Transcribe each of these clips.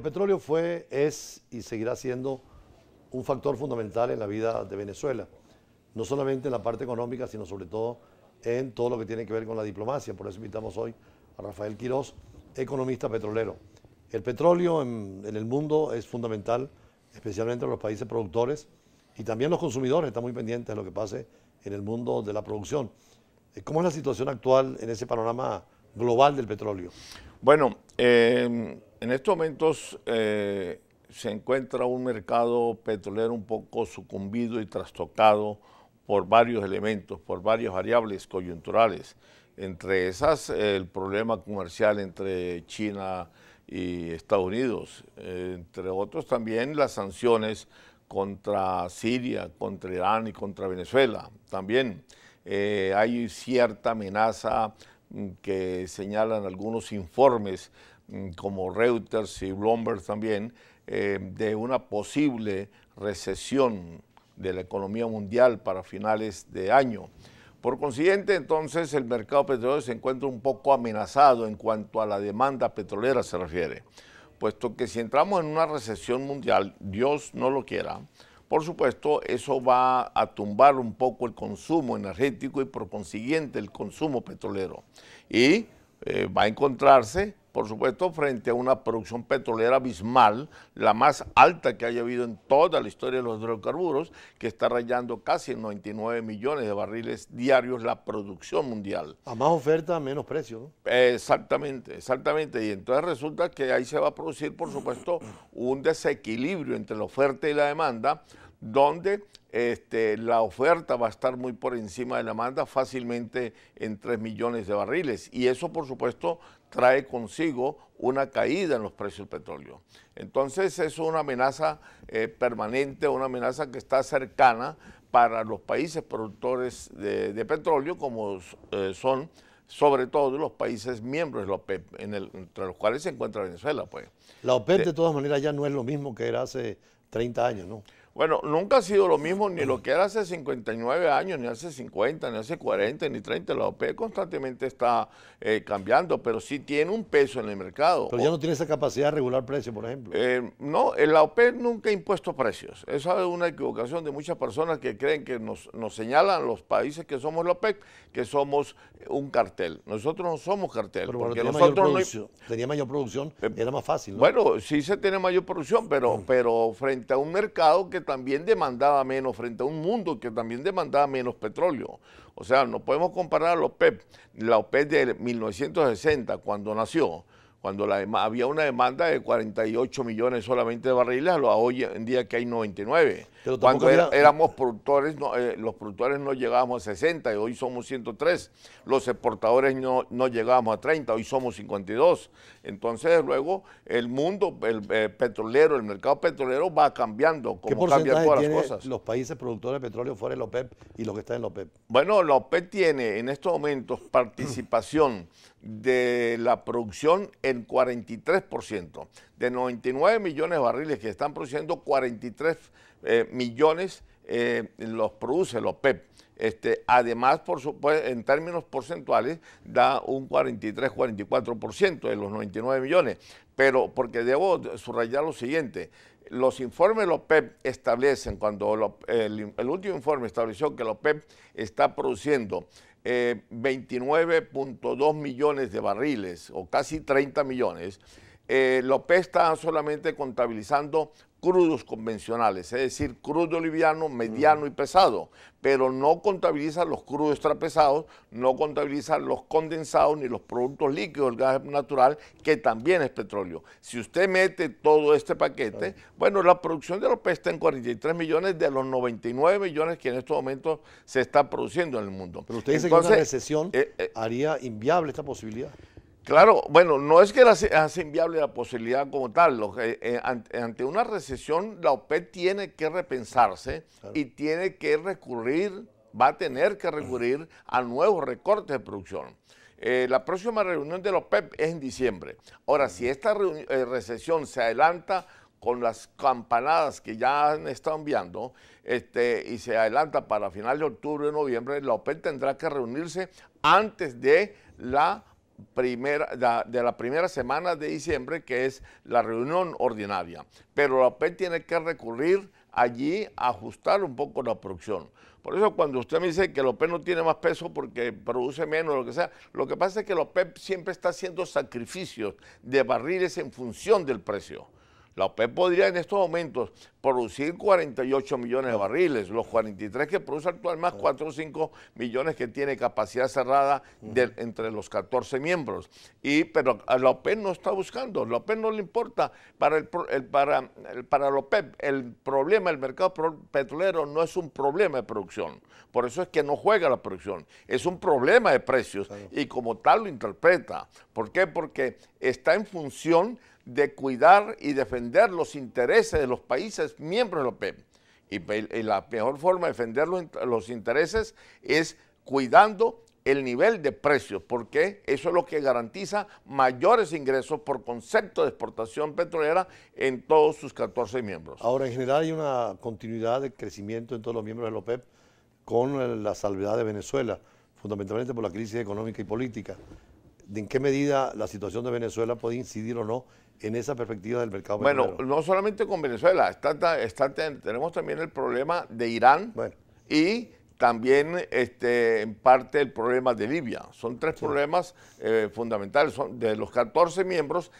El petróleo fue, es y seguirá siendo un factor fundamental en la vida de Venezuela, no solamente en la parte económica, sino sobre todo en todo lo que tiene que ver con la diplomacia. Por eso invitamos hoy a Rafael Quirós, economista petrolero. El petróleo en, el mundo es fundamental, especialmente en los países productores y también los consumidores están muy pendientes de lo que pase en el mundo de la producción. Eh, ¿Cómo es la situación actual en ese panorama global del petróleo? Bueno, eh, en estos momentos eh, se encuentra un mercado petrolero un poco sucumbido y trastocado por varios elementos, por varias variables coyunturales. Entre esas, el problema comercial entre China y Estados Unidos. Eh, entre otros, también las sanciones contra Siria, contra Irán y contra Venezuela. También eh, hay cierta amenaza mm, que señalan algunos informes Mm, como Reuters y Bloomberg también, eh, de una posible recesión de la economía mundial para finales de año. Por consiguiente, entonces, el mercado petrolero se encuentra un poco amenazado en cuanto a la demanda petrolera se refiere, puesto que si entramos en una recesión mundial, Dios no lo quiera, por supuesto, eso va a tumbar un poco el consumo energético y por consiguiente el consumo petrolero. Y eh, va a encontrarse por supuesto, frente a una producción petrolera abismal, la más alta que haya habido en toda la historia de los hidrocarburos, que está rayando casi 99 millones de barriles diarios la producción mundial. A más oferta, menos precio. Exactamente, exactamente. Y entonces resulta que ahí se va a producir, por supuesto, un desequilibrio entre la oferta y la demanda, donde este, la oferta va a estar muy por encima de la demanda, fácilmente en 3 millones de barriles. Y eso, por supuesto, trae consigo una caída en los precios del petróleo. Entonces, es una amenaza eh, permanente, una amenaza que está cercana para los países productores de, petróleo, como eh, son sobre todo los países miembros de la OPEP, entre los cuales se encuentra Venezuela. Pues. La OPEP, de, de todas maneras, ya no es lo mismo que era hace 30 años, ¿no? Bueno, nunca ha sido lo mismo ni lo que era hace 59 años, ni hace 50, ni hace 40, ni 30. La OPE constantemente está eh, cambiando, pero sí tiene un peso en el mercado. Pero ya no tiene esa capacidad de regular precios, por ejemplo. Eh, no, eh, la OPE nunca ha impuesto precios. Esa es una equivocación de muchas personas que creen que nos, señalan los países que somos la OPEC, que somos un cartel. Nosotros no somos cartel. porque nosotros mayor mayor producción, eh, era más fácil. Bueno, sí se tiene mayor producción, pero, mm. pero frente a un mercado que también demandaba menos, frente a un mundo que también demandaba menos petróleo. O sea, no podemos comparar a la OPEP, la OPEP de 1960, cuando nació, cuando había una demanda de 48 millones solamente de barriles, lo hoy en día que hay 99. Cuando éramos productores, eh, los productores no llegábamos a 60 y hoy somos 103. Los exportadores no, no llegábamos a 30, hoy somos 52. Entonces luego el mundo el, eh, petrolero, el mercado petrolero va cambiando, como cambian todas las cosas. los países productores de petróleo fuera de la OPEP y los que están en la OPEP? Bueno, la OPEP tiene en estos momentos participación de la producción en 43%. De 99 millones de barriles que están produciendo, 43 eh, millones eh, los produce los PEP. E este, además, por en términos porcentuales, da un 43-44% de los 99 millones. Pero porque debo subrayar lo siguiente, los informes de la OPEP e establecen, cuando el, último informe estableció que la PEP está produciendo 29.2 eh, millones de barriles o casi 30 millones, eh, López está solamente contabilizando crudos convencionales, es decir, crudo liviano, mediano mm. y pesado, pero no contabiliza los crudos extrapesados, no contabiliza los condensados ni los productos líquidos el gas natural, que también es petróleo. Si usted mete todo este paquete, bueno, la producción de López está en 43 millones de los 99 millones que en estos momentos se está produciendo en el mundo. Pero usted dice que una recesión eh, eh, haría inviable esta posibilidad. Claro, bueno, no es que hace inviable la posibilidad como tal. Eh, ante, una recesión, la OPEP tiene que repensarse y tiene que recurrir, va a tener que recurrir a nuevos recortes de producción. Eh, la próxima reunión de la OPEP es en diciembre. Ahora, si esta eh, recesión se adelanta con las campanadas que ya han estado enviando este, y se adelanta para finales de octubre o noviembre, la OPEP tendrá que reunirse antes de la primera, de, la primera semana de diciembre, que es la reunión ordinaria. Pero la PEP e tiene que recurrir allí a ajustar un poco la producción. Por eso cuando usted me dice que la OPEP e no tiene más peso porque produce menos, lo que sea, lo que pasa es que la PEP e siempre está haciendo sacrificios de barriles en función del precio. La OPEP podría en estos momentos producir 48 millones de barriles, los 43 que produce actual más 4 o 5 millones que tiene capacidad cerrada entre los 14 miembros. Y, pero a la OPEP no está buscando, a la OPEP no le importa. Para, el, para, el, para la OPEP el problema del mercado petrolero no es un problema de producción, por eso es que no juega la producción, es un problema de precios y como tal lo interpreta. ¿Por qué? Porque está en función de cuidar y defender los intereses de los países miembros de la OPEP. Y, la mejor forma de defender los, los intereses es cuidando el nivel de precios, porque eso es lo que garantiza mayores ingresos por concepto de exportación petrolera en todos sus 14 miembros. Ahora, en general hay una continuidad de crecimiento en todos los miembros de la OPEP con eh, la salvedad de Venezuela, fundamentalmente por la crisis económica y política. ¿En qué medida la situación de Venezuela puede incidir o no en esa perspectiva del mercado bueno, Bueno, no solamente con Venezuela, está, está, tenemos también el problema de Irán y también este, en parte el problema de Libia. Son tres problemas eh, fundamentales. Son, de los 14 miembros,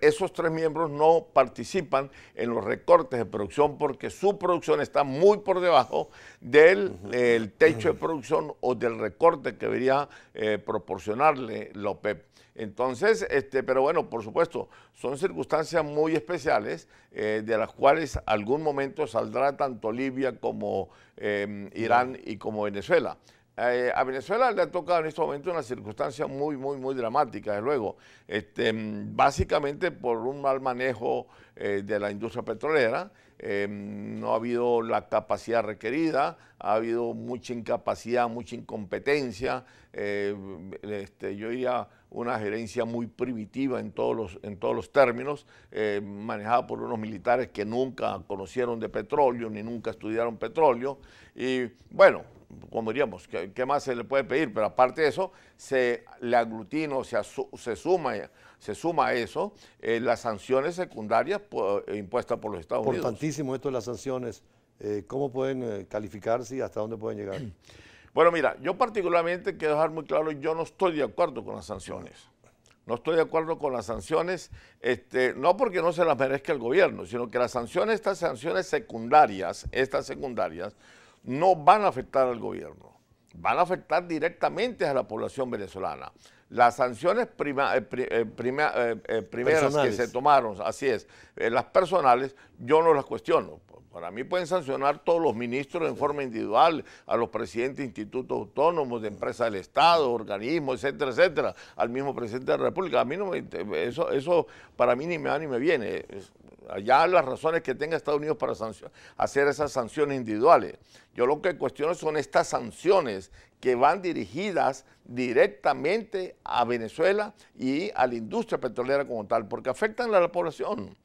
esos tres miembros no participan en los recortes de producción porque su producción está muy por debajo del techo de producción o del recorte que debería eh, proporcionarle la OPEP. Entonces, este, pero bueno, por supuesto, son circunstancias muy especiales eh, de las cuales algún momento saldrá tanto Libia como em, Irán y como Venezuela. Eh, a Venezuela le ha tocado en este momento una circunstancia muy, muy, muy dramática, desde luego. Este, mm, básicamente por un mal manejo eh, de la industria petrolera, em, no ha habido la capacidad requerida, ha habido mucha incapacidad, mucha incompetencia. Eh, este, yo diría una gerencia muy primitiva en todos los, en todos los términos, manejada por unos militares que nunca conocieron de petróleo ni nunca estudiaron petróleo. Y bueno, ¿Cómo diríamos, ¿qué, más se le puede pedir? Pero aparte de eso, se le aglutina o se, se, suma, se suma a eso eh, las sanciones secundarias eh, impuestas por los Estados Unidos. Importantísimo esto de las sanciones. Eh, ¿Cómo pueden calificarse y hasta dónde pueden llegar? Bueno, mira, yo particularmente quiero dejar muy claro, yo no estoy de acuerdo con las sanciones. No estoy de acuerdo con las sanciones, este, no porque no se las merezca el gobierno, sino que las sanciones, estas sanciones secundarias, estas secundarias, no van a afectar al gobierno, van a afectar directamente a la población venezolana. Las sanciones eh, eh, eh, primeras que se tomaron, así es, las personales, yo no las cuestiono. Para mí pueden sancionar todos los ministros en forma individual, a los presidentes de institutos autónomos, de empresas del Estado, organismos, etcétera, etcétera, al mismo presidente de la República. A mí eso, eso para mí ni me va ni me viene allá las razones que tenga Estados Unidos para hacer esas sanciones individuales. Yo lo que cuestiono son estas sanciones que van dirigidas directamente a Venezuela y a la industria petrolera como tal, porque afectan a la población.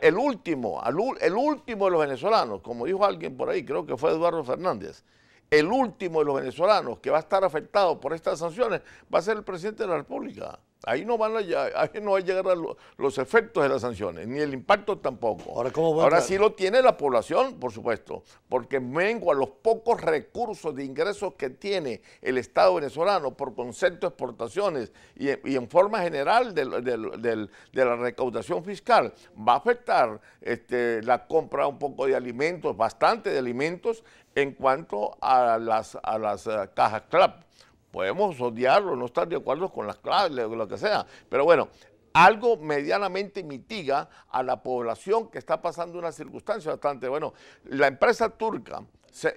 El último, el último de los venezolanos, como dijo alguien por ahí, creo que fue Eduardo Fernández, el último de los venezolanos que va a estar afectado por estas sanciones va a ser el presidente de la República. Ahí no van a, no a llegar a los efectos de las sanciones, ni el impacto tampoco. Ahora, sí lo tiene la población, por supuesto, porque mengua los pocos recursos de ingresos que tiene el Estado venezolano por concepto de exportaciones y, en forma general de, la recaudación fiscal. Va a afectar este, la compra un poco de alimentos, bastante de alimentos, en cuanto a las, eh, cajas CLAP podemos odiarlo, no estar de acuerdo con las claves, lo que sea, pero bueno, algo medianamente mitiga a la población que está pasando una circunstancia bastante, bueno, la empresa turca se,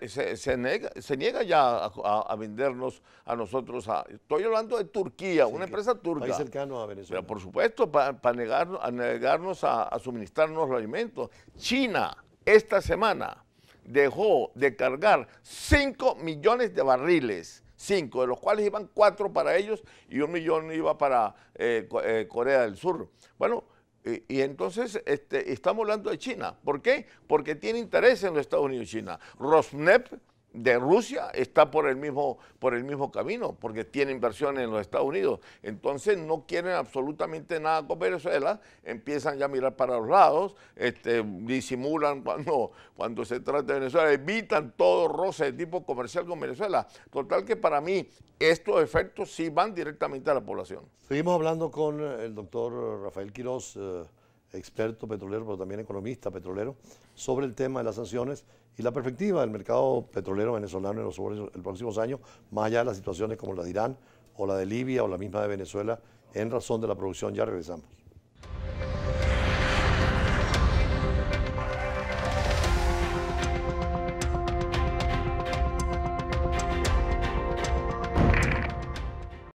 niega ya a, vendernos a nosotros, a, estoy hablando de Turquía, una empresa turca. País cercano a Venezuela. por supuesto, para negarnos a suministrarnos los alimentos. China, esta semana, dejó de cargar 5 millones de barriles cinco, de los cuales iban cuatro para ellos y un millón iba para eh, eh, Corea del Sur. Bueno, y, entonces este, estamos hablando de China. ¿Por qué? Porque tiene interés en los Estados Unidos y China. Rosneft de Rusia está por el, mismo, por el mismo camino, porque tiene inversión en los Estados Unidos. Entonces no quieren absolutamente nada con Venezuela, empiezan ya a mirar para los lados, este, disimulan cuando, cuando se trata de Venezuela, evitan todo roce de tipo comercial con Venezuela. Total que para mí estos efectos sí van directamente a la población. Seguimos hablando con el doctor Rafael Quiroz. Eh, experto petrolero, pero también economista petrolero, sobre el tema de las sanciones y la perspectiva del mercado petrolero venezolano en los, próximos años, más allá de las situaciones como la de Irán o la de Libia o la misma de Venezuela, en razón de la producción. Ya regresamos.